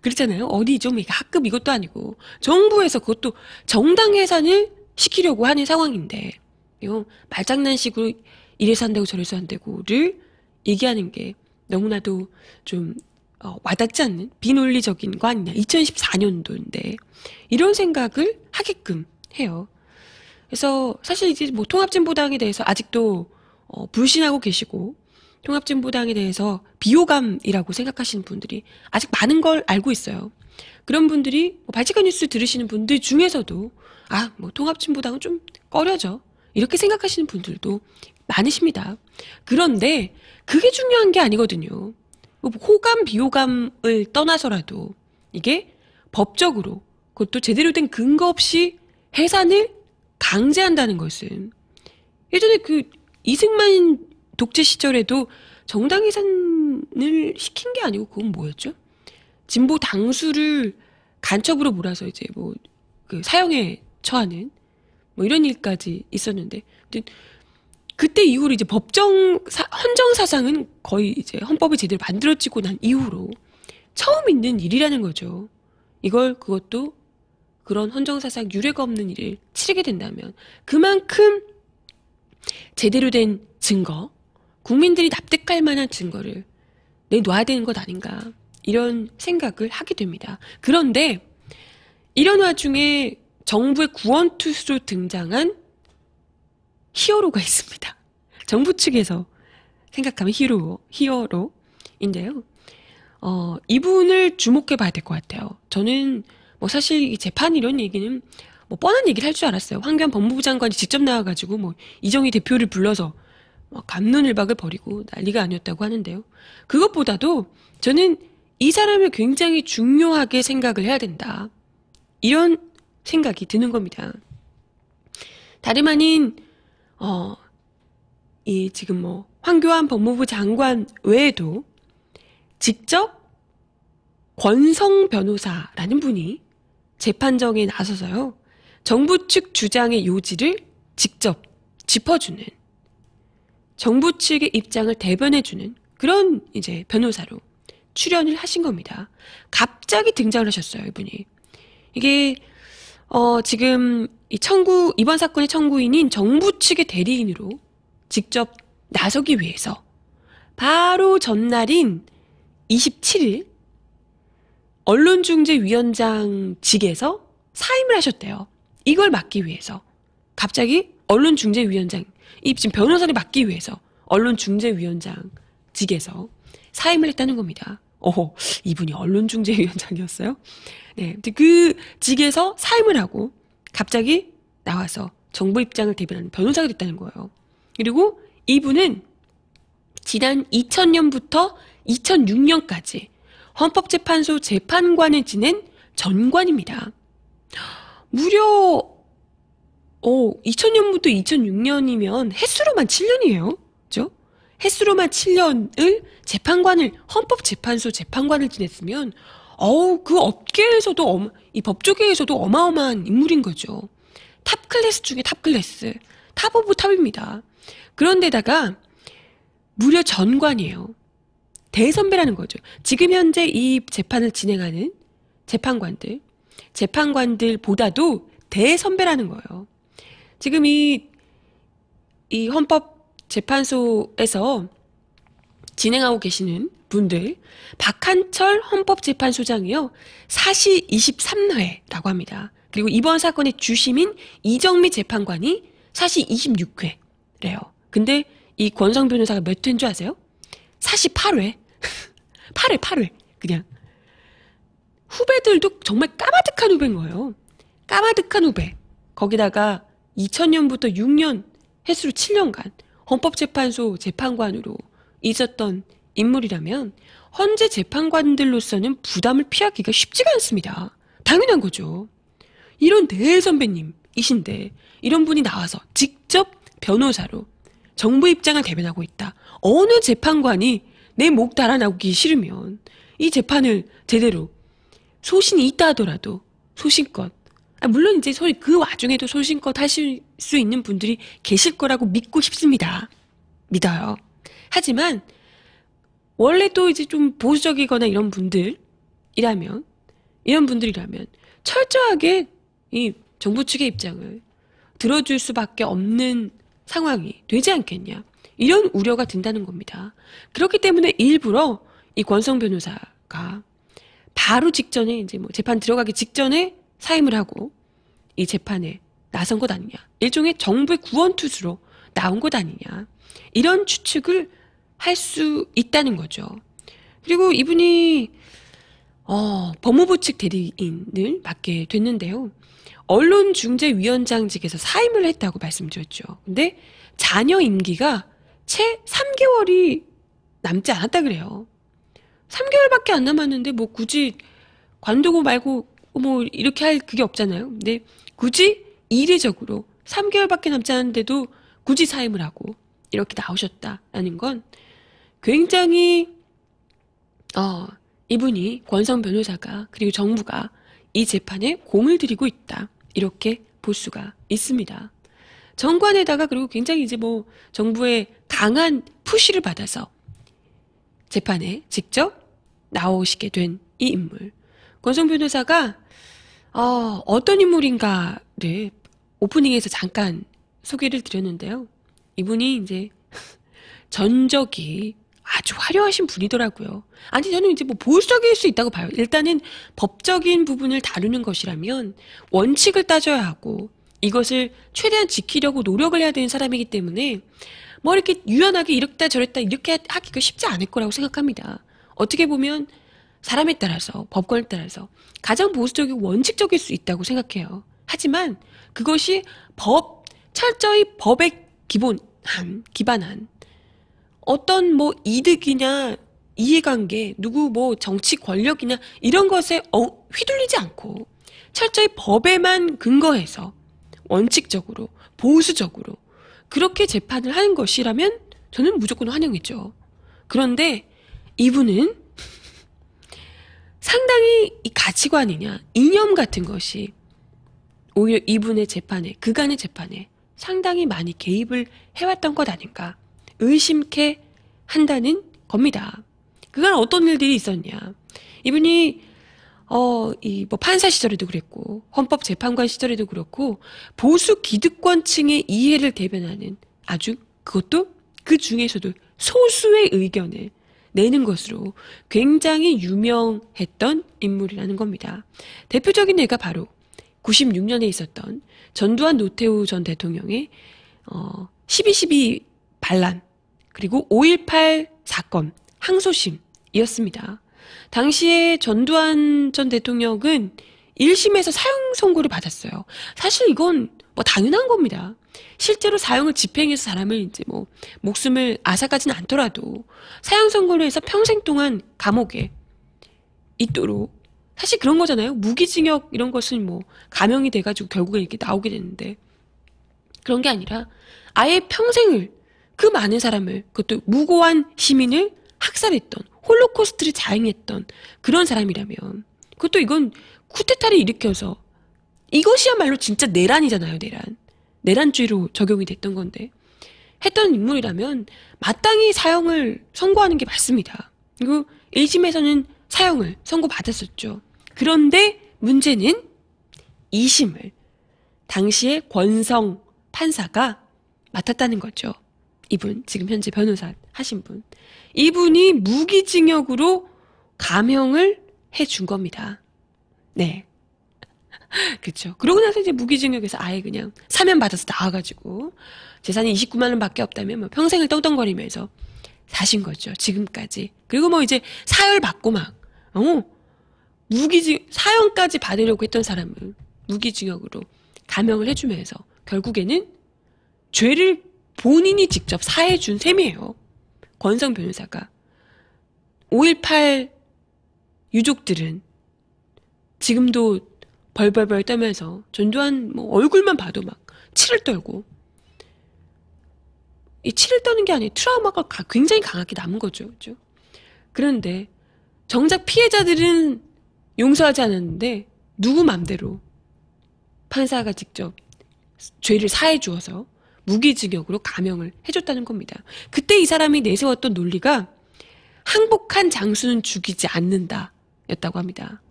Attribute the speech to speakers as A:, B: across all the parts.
A: 그렇잖아요. 어디 좀 뭐 학급 이것도 아니고 정부에서 그것도 정당 예산을 시키려고 하는 상황인데 이건 말장난식으로 이래서 한다고 저래서 한다고를 얘기하는 게 너무나도 좀 어, 와닿지 않는 비논리적인 거 아니냐. 2014년도인데 이런 생각을 하게끔 해요. 그래서 사실 이제 뭐 통합진보당에 대해서 아직도 어, 불신하고 계시고 통합진보당에 대해서 비호감이라고 생각하시는 분들이 아직 많은 걸 알고 있어요. 그런 분들이 뭐 발칙한 뉴스 들으시는 분들 중에서도 아, 뭐 통합진보당은 좀 꺼려져. 이렇게 생각하시는 분들도 많으십니다. 그런데 그게 중요한 게 아니거든요. 뭐 호감, 비호감을 떠나서라도 이게 법적으로 그것도 제대로 된 근거 없이 해산을 강제한다는 것은 예전에 그 이승만 독재 시절에도 정당 해산을 시킨 게 아니고 그건 뭐였죠? 진보 당수를 간첩으로 몰아서 이제 뭐그 사형에 처하는 뭐 이런 일까지 있었는데 그때 이후로 이제 법정 사, 헌정 사상은 거의 이제 헌법이 제대로 만들어지고 난 이후로 처음 있는 일이라는 거죠. 이걸 그것도 그런 헌정 사상 유례가 없는 일을 치르게 된다면 그만큼 제대로 된 증거 국민들이 납득할 만한 증거를 내놓아야 되는 것 아닌가 이런 생각을 하게 됩니다. 그런데 이런 와중에 정부의 구원투수로 등장한 히어로가 있습니다. 정부 측에서 생각하면 히로, 어 히어로인데요. 어, 이분을 주목해 봐야 될 것 같아요. 저는 뭐 사실 이 재판 이런 얘기는 뭐 뻔한 얘기를 할 줄 알았어요. 황교안 법무부 장관이 직접 나와가지고 뭐 이정희 대표를 불러서 감론을박을 벌이고 난리가 아니었다고 하는데요. 그것보다도 저는 이 사람을 굉장히 중요하게 생각을 해야 된다. 이런 생각이 드는 겁니다. 다름 아닌 어, 이 지금 뭐 황교안 법무부 장관 외에도 직접 권성 변호사라는 분이 재판정에 나서서요. 정부 측 주장의 요지를 직접 짚어주는 정부 측의 입장을 대변해주는 그런 이제 변호사로 출연을 하신 겁니다. 갑자기 등장을 하셨어요, 이분이. 이게, 어, 지금 이 청구, 이번 사건의 청구인인 정부 측의 대리인으로 직접 나서기 위해서 바로 전날인 27일 언론중재위원장직에서 사임을 하셨대요. 이걸 막기 위해서 갑자기 언론중재위원장 이 지금 변호사를 맡기 위해서 언론중재위원장 직에서 사임을 했다는 겁니다. 어, 이분이 언론중재위원장이었어요? 네. 그 직에서 사임을 하고 갑자기 나와서 정부 입장을 대변하는 변호사가 됐다는 거예요. 그리고 이분은 지난 2000년부터 2006년까지 헌법재판소 재판관을 지낸 전관입니다. 무려 어, 2000년부터 2006년이면 해수로만 7년이에요. 그죠? 해수로만 7년을 재판관을 헌법재판소 재판관을 지냈으면 어우 그 업계에서도 어마, 이 법조계에서도 어마어마한 인물인 거죠. 탑 클래스 중에 탑 클래스, 탑 오브 탑입니다. 그런데다가 무려 전관이에요. 대선배라는 거죠. 지금 현재 이 재판을 진행하는 재판관들, 재판관들보다도 대선배라는 거예요. 지금 이, 이 헌법재판소에서 진행하고 계시는 분들, 박한철 헌법재판소장이요. 사시 23회라고 합니다. 그리고 이번 사건의 주심인 이정미 재판관이 사시 26회래요. 근데 이 권성 변호사가 몇 회인 줄 아세요? 사시 8회. 8회, 8회. 그냥. 후배들도 정말 까마득한 후배인 거예요. 까마득한 후배. 거기다가 2000년부터 6년, 해수로 7년간 헌법재판소 재판관으로 있었던 인물이라면 헌재 재판관들로서는 부담을 피하기가 쉽지가 않습니다. 당연한 거죠. 이런 대선배님이신데 이런 분이 나와서 직접 변호사로 정부 입장을 대변하고 있다. 어느 재판관이 내 목 달아나기 오 싫으면 이 재판을 제대로 소신이 있다 하더라도 소신껏 아, 물론 이제 소위 그 와중에도 소신껏 하실 수 있는 분들이 계실 거라고 믿고 싶습니다. 믿어요. 하지만 원래 또 이제 좀 보수적이거나 이런 분들이라면 이런 분들이라면 철저하게 이 정부 측의 입장을 들어줄 수밖에 없는 상황이 되지 않겠냐 이런 우려가 든다는 겁니다. 그렇기 때문에 일부러 이 권성 변호사가 바로 직전에 이제 뭐 재판 들어가기 직전에 사임을 하고 이 재판에 나선 것 아니냐. 일종의 정부의 구원투수로 나온 것 아니냐. 이런 추측을 할 수 있다는 거죠. 그리고 이분이 어, 법무부 측 대리인을 맡게 됐는데요. 언론중재위원장직에서 사임을 했다고 말씀드렸죠. 근데 자녀 임기가 채 3개월이 남지 않았다 그래요. 3개월밖에 안 남았는데 뭐 굳이 관두고 말고 뭐 이렇게 할 그게 없잖아요. 근데 굳이 이례적으로 3개월밖에 남지 않은데도 굳이 사임을 하고 이렇게 나오셨다라는 건 굉장히 어, 이분이 권성 변호사가 그리고 정부가 이 재판에 공을 들이고 있다. 이렇게 볼 수가 있습니다. 정관에다가 그리고 굉장히 이제 뭐 정부의 강한 푸시를 받아서 재판에 직접 나오시게 된 이 인물. 권성 변호사가 어, 어떤 인물인가를 오프닝에서 잠깐 소개를 드렸는데요. 이분이 이제 전적이 아주 화려하신 분이더라고요. 아니 저는 이제 뭐 보수적일 수 있다고 봐요. 일단은 법적인 부분을 다루는 것이라면 원칙을 따져야 하고 이것을 최대한 지키려고 노력을 해야 되는 사람이기 때문에 뭐 이렇게 유연하게 이렇다 저랬다 이렇게 하기가 쉽지 않을 거라고 생각합니다. 어떻게 보면 사람에 따라서 법권에 따라서 가장 보수적이고 원칙적일 수 있다고 생각해요. 하지만 그것이 법 철저히 법의 기본한 기반한 어떤 뭐 이득이냐 이해관계 누구 뭐 정치 권력이냐 이런 것에 어, 휘둘리지 않고 철저히 법에만 근거해서 원칙적으로 보수적으로 그렇게 재판을 하는 것이라면 저는 무조건 환영했죠 그런데 이분은 상당히 이 가치관이냐, 이념 같은 것이 오히려 이분의 재판에, 그간의 재판에 상당히 많이 개입을 해왔던 것 아닌가 의심케 한다는 겁니다. 그간 어떤 일들이 있었냐. 이분이 어, 이, 뭐, 판사 시절에도 그랬고, 헌법재판관 시절에도 그렇고, 보수 기득권층의 이해를 대변하는 아주 그것도 그 중에서도 소수의 의견을 내는 것으로 굉장히 유명했던 인물이라는 겁니다. 대표적인 예가 바로 96년에 있었던 전두환 노태우 전 대통령의 어, 12.12 반란 그리고 5.18 사건 항소심이었습니다. 당시에 전두환 전 대통령은 1심에서 사형 선고를 받았어요. 사실 이건 뭐 당연한 겁니다. 실제로 사형을 집행해서 사람을 이제 뭐 목숨을 앗아가는 않더라도 사형 선고를 해서 평생 동안 감옥에 있도록 사실 그런 거잖아요. 무기징역 이런 것은 뭐 감형이 돼가지고 결국에 이렇게 나오게 되는데 그런 게 아니라 아예 평생을 그 많은 사람을 그것도 무고한 시민을 학살했던 홀로코스트를 자행했던 그런 사람이라면 그것도 이건 쿠데타를 일으켜서 이것이야말로 진짜 내란이잖아요, 내란. 내란죄로 적용이 됐던 건데. 했던 인물이라면 마땅히 사형을 선고하는 게 맞습니다. 그리고 1심에서는 사형을 선고받았었죠. 그런데 문제는 2심을 당시의 권성 판사가 맡았다는 거죠. 이분, 지금 현재 변호사 하신 분. 이분이 무기징역으로 감형을 해준 겁니다. 네. 그렇죠. 그러고 나서 이제 무기징역에서 아예 그냥 사면 받아서 나와가지고 재산이 29만 원밖에 없다면 뭐 평생을 떵떵거리면서 사신 거죠. 지금까지. 그리고 뭐 이제 사열 받고 막 어. 무기징 사형까지 받으려고 했던 사람을 무기징역으로 감형을 해주면서 결국에는 죄를 본인이 직접 사해준 셈이에요. 권성 변호사가 5.18 유족들은 지금도 벌벌벌 떠면서 전두환 뭐 얼굴만 봐도 막 치를 떨고 이 치를 떠는 게 아니에요. 트라우마가 굉장히 강하게 남은 거죠. 그죠? 그런데 정작 피해자들은 용서하지 않았는데 누구 맘대로 판사가 직접 죄를 사해 주어서 무기징역으로 감형을 해줬다는 겁니다. 그때 이 사람이 내세웠던 논리가 항복한 장수는 죽이지 않는다 였다고 합니다.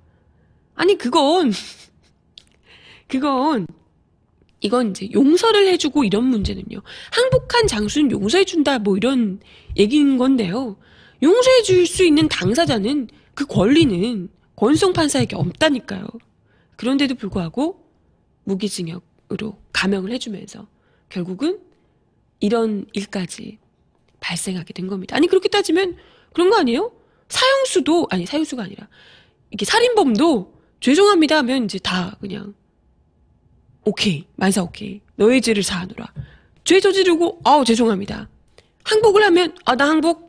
A: 아니 그건 그건 이건 이제 용서를 해주고 이런 문제는요. 항복한 장수는 용서해준다 뭐 이런 얘기인 건데요. 용서해줄 수 있는 당사자는 그 권리는 권성 판사에게 없다니까요. 그런데도 불구하고 무기징역으로 감형을 해주면서 결국은 이런 일까지 발생하게 된 겁니다. 아니 그렇게 따지면 그런 거 아니에요? 사형수도 아니 사형수가 아니라 이게 살인범도 죄송합니다 하면 이제 다 그냥 오케이 만사 오케이 너의 죄를 사하노라 죄 저지르고 아우 죄송합니다 항복을 하면 아 나 항복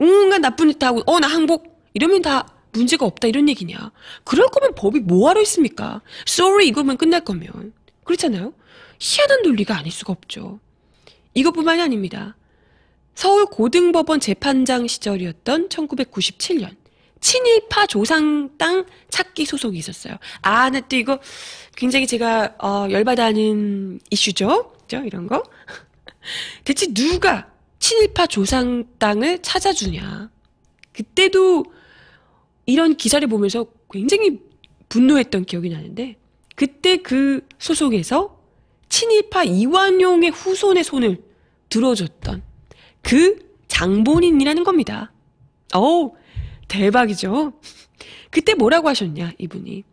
A: 응응갖 나쁜 짓 하고 어 나 항복 이러면 다 문제가 없다 이런 얘기냐 그럴 거면 법이 뭐하러 있습니까 sorry 이것만 끝날 거면 그렇잖아요 희한한 논리가 아닐 수가 없죠 이것뿐만이 아닙니다 서울 고등법원 재판장 시절이었던 1997년 친일파 조상땅 찾기 소속이 있었어요. 아, 나또 이거 굉장히 제가 어, 열받아는 이슈죠. 그죠? 이런 거. 대체 누가 친일파 조상 땅을 찾아주냐. 그때도 이런 기사를 보면서 굉장히 분노했던 기억이 나는데 그때 그 소속에서 친일파 이완용의 후손의 손을 들어줬던 그 장본인이라는 겁니다. 어우, 대박이죠? 그때 뭐라고 하셨냐, 이분이.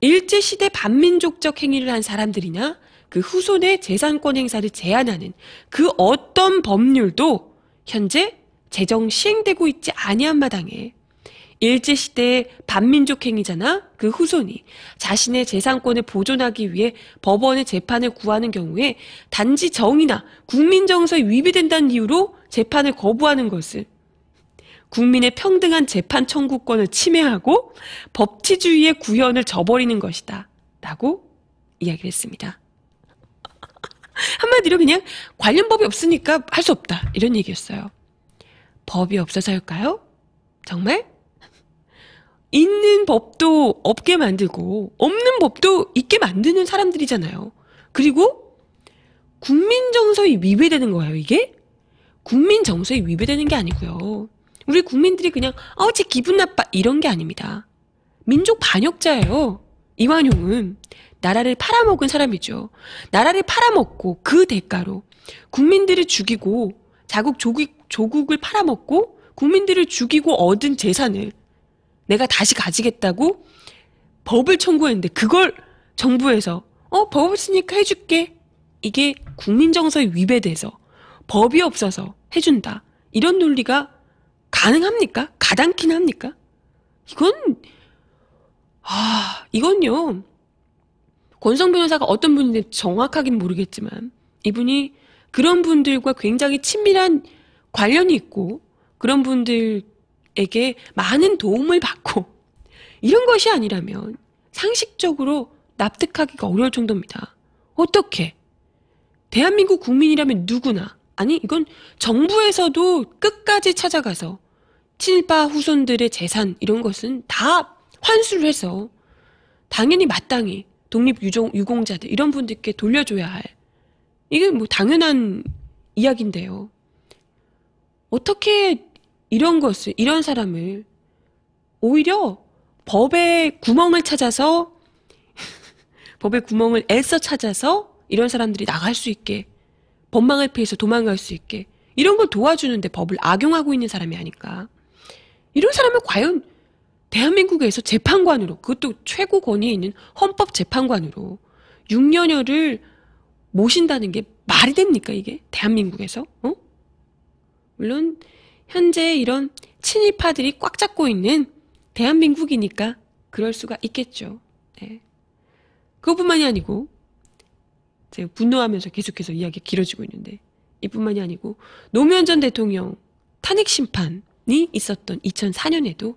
A: 일제시대 반민족적 행위를 한 사람들이나 그 후손의 재산권 행사를 제한하는 그 어떤 법률도 현재 재정 시행되고 있지 아니한 마당에 일제시대의 반민족 행위자나 그 후손이 자신의 재산권을 보존하기 위해 법원의 재판을 구하는 경우에 단지 정의나 국민정서에 위배된다는 이유로 재판을 거부하는 것을 국민의 평등한 재판 청구권을 침해하고 법치주의의 구현을 저버리는 것이다. 라고 이야기를 했습니다. 한마디로 그냥 관련 법이 없으니까 할 수 없다. 이런 얘기였어요. 법이 없어서일까요? 정말? 있는 법도 없게 만들고, 없는 법도 있게 만드는 사람들이잖아요. 그리고, 국민 정서에 위배되는 거예요, 이게? 국민 정서에 위배되는 게 아니고요. 우리 국민들이 그냥 어제 기분 나빠 이런 게 아닙니다. 민족 반역자예요. 이완용은 나라를 팔아먹은 사람이죠. 나라를 팔아먹고 그 대가로 국민들을 죽이고 자국 조국, 조국을 팔아먹고 국민들을 죽이고 얻은 재산을 내가 다시 가지겠다고 법을 청구했는데 그걸 정부에서 어 법을 쓰니까 해줄게 이게 국민 정서에 위배돼서 법이 없어서 해준다 이런 논리가 가능합니까? 가당키 합니까? 이건 아 이건요 권성 변호사가 어떤 분인지 정확하긴 모르겠지만 이분이 그런 분들과 굉장히 친밀한 관련이 있고 그런 분들에게 많은 도움을 받고 이런 것이 아니라면 상식적으로 납득하기가 어려울 정도입니다. 어떻게? 대한민국 국민이라면 누구나 아니 이건 정부에서도 끝까지 찾아가서 친일파 후손들의 재산 이런 것은 다 환수를 해서 당연히 마땅히 독립유공자들 이런 분들께 돌려줘야 할 이게 뭐 당연한 이야기인데요. 어떻게 이런 것을 이런 사람을 오히려 법의 구멍을 찾아서 법의 구멍을 애써 찾아서 이런 사람들이 나갈 수 있게 법망을 피해서 도망갈 수 있게 이런 걸 도와주는데 법을 악용하고 있는 사람이 아닐까. 이런 사람은 과연 대한민국에서 재판관으로 그것도 최고 권위에 있는 헌법 재판관으로 6년여를 모신다는 게 말이 됩니까 이게 대한민국에서 어? 물론 현재 이런 친일파들이 꽉 잡고 있는 대한민국이니까 그럴 수가 있겠죠. 네. 그것뿐만이 아니고 제가 분노하면서 계속해서 이야기가 길어지고 있는데 이뿐만이 아니고 노무현 전 대통령 탄핵 심판 사건이 있었던 2004년에도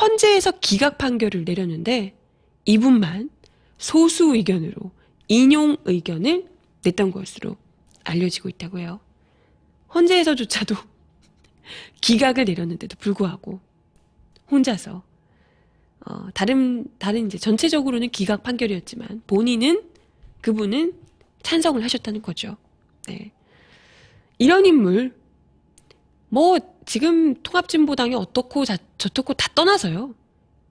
A: 헌재에서 기각 판결을 내렸는데 이분만 소수 의견으로 인용 의견을 냈던 것으로 알려지고 있다고 해요. 헌재에서조차도 기각을 내렸는데도 불구하고 혼자서 어, 다른 다른 이제 전체적으로는 기각 판결이었지만 본인은 그분은 찬성을 하셨다는 거죠. 네. 이런 인물 뭐 지금 통합진보당이 어떻고 자, 저떻고 다 떠나서요.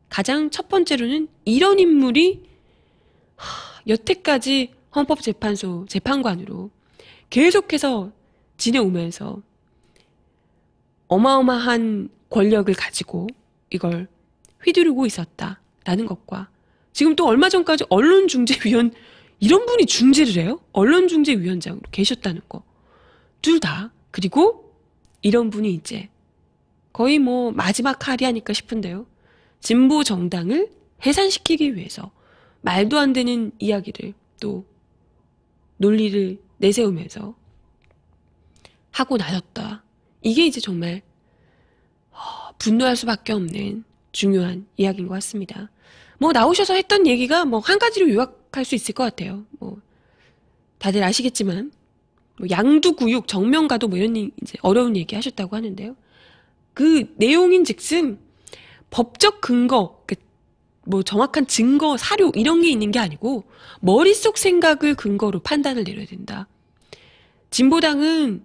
A: 가장 첫 번째로는 이런 인물이 하, 여태까지 헌법재판소 재판관으로 계속해서 지내오면서 어마어마한 권력을 가지고 이걸 휘두르고 있었다라는 것과 지금 또 얼마 전까지 언론중재위원 이런 분이 중재를 해요? 언론중재위원장으로 계셨다는 거. 둘 다. 그리고 이런 분이 이제 거의 뭐 마지막 칼이 아닐까 싶은데요. 진보 정당을 해산시키기 위해서 말도 안 되는 이야기를 또 논리를 내세우면서 하고 나섰다. 이게 이제 정말 어, 분노할 수밖에 없는 중요한 이야기인 것 같습니다. 뭐 나오셔서 했던 얘기가 뭐 한 가지로 요약할 수 있을 것 같아요. 뭐 다들 아시겠지만 뭐 양두구육, 정명가도 뭐 이런 이제 어려운 얘기 하셨다고 하는데요. 그 내용인 즉슨 법적 근거, 그러니까 뭐 정확한 증거, 사료 이런 게 있는 게 아니고 머릿속 생각을 근거로 판단을 내려야 된다. 진보당은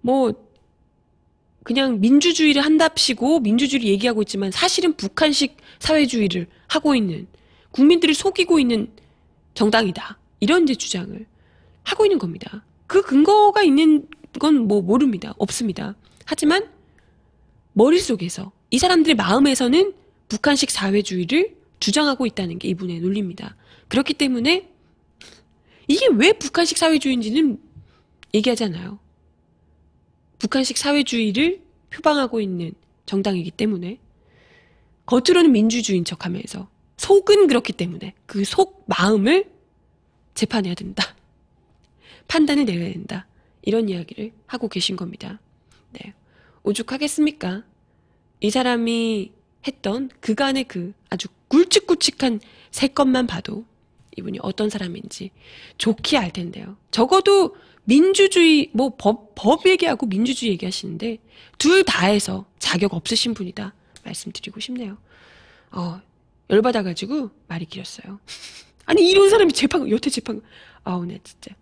A: 뭐 그냥 민주주의를 한답시고 민주주의를 얘기하고 있지만 사실은 북한식 사회주의를 하고 있는 국민들을 속이고 있는 정당이다. 이런 이제 주장을 하고 있는 겁니다. 그 근거가 있는 건뭐 모릅니다. 없습니다. 하지만 머릿속에서 이 사람들의 마음에서는 북한식 사회주의를 주장하고 있다는 게 이분의 논리입니다. 그렇기 때문에 이게 왜 북한식 사회주의인지는 얘기하잖아요. 북한식 사회주의를 표방하고 있는 정당이기 때문에 겉으로는 민주주의인 척하면서 속은 그렇기 때문에 그 속 마음을 재판해야 된다. 판단을 내려야 된다. 이런 이야기를 하고 계신 겁니다. 네. 오죽하겠습니까? 이 사람이 했던 그간의 그 아주 굵직굵직한 새 것만 봐도 이분이 어떤 사람인지 좋게 알 텐데요. 적어도 민주주의, 뭐 법, 법 얘기하고 민주주의 얘기하시는데 둘 다 해서 자격 없으신 분이다. 말씀드리고 싶네요. 어, 열받아가지고 말이 길었어요. 아니, 이런 사람이 재판, 여태 재판, 아우, 네, 진짜.